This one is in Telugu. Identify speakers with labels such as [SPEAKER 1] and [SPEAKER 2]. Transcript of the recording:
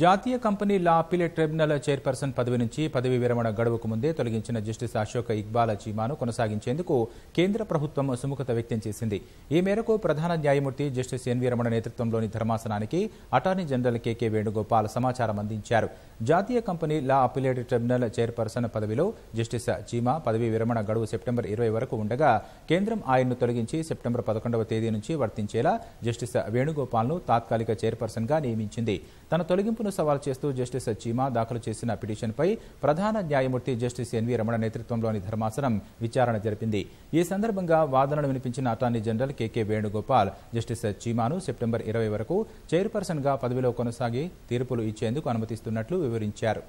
[SPEAKER 1] జాతీయ company law appellate tribunal chairperson పదవి నుంచి పదవి విరమణ గడువుకు ముందే తొలగించిన జస్టిస్ అశోక్ ఇక్బాల చీమాను కొనసాగించేందుకు కేంద్ర ప్రభుత్వం సుముఖత వ్యక్తం చేసింది ఈ మేరకు ప్రధాన న్యాయమూర్తి జస్టిస్ ఎన్వి రమణ నేతృత్వంలోని ధర్మాసనానికి అటార్నీ జనరల్ కెకే వేణుగోపాల్ సమాచారం అందించారు జాతీయ company law appellate tribunal chairperson పదవిలో జస్టిస్ చీమా పదవి విరమణ గడువు సెప్టెంబర్ ఇరవై వరకు ఉండగా కేంద్రం ఆయన్ను తొలగించి సెప్టెంబర్ పదకొండవ తేదీ నుంచి వర్తించేలా జస్టిస్ వేణుగోపాల్ను తాత్కాలిక చైర్పర్సన్గా నియమించింది తన తొలగింపు తీర్పును సవాల్ చేస్తూ జస్టిస్ చీమా దాఖలు చేసిన పిటిషన్పై ప్రధాన న్యాయమూర్తి జస్టిస్ ఎన్వి రమణ నేతృత్వంలోని ధర్మాసనం విచారణ జరిపింది ఈ సందర్భంగా వాదనలు వినిపించిన attorney general KK Venugopal justice చీమాను సెప్టెంబర్ ఇరవై వరకు చైర్పర్సన్గా పదవిలో కొనసాగి తీర్పులు ఇచ్చేందుకు అనుమతిస్తున్నట్లు వివరించారు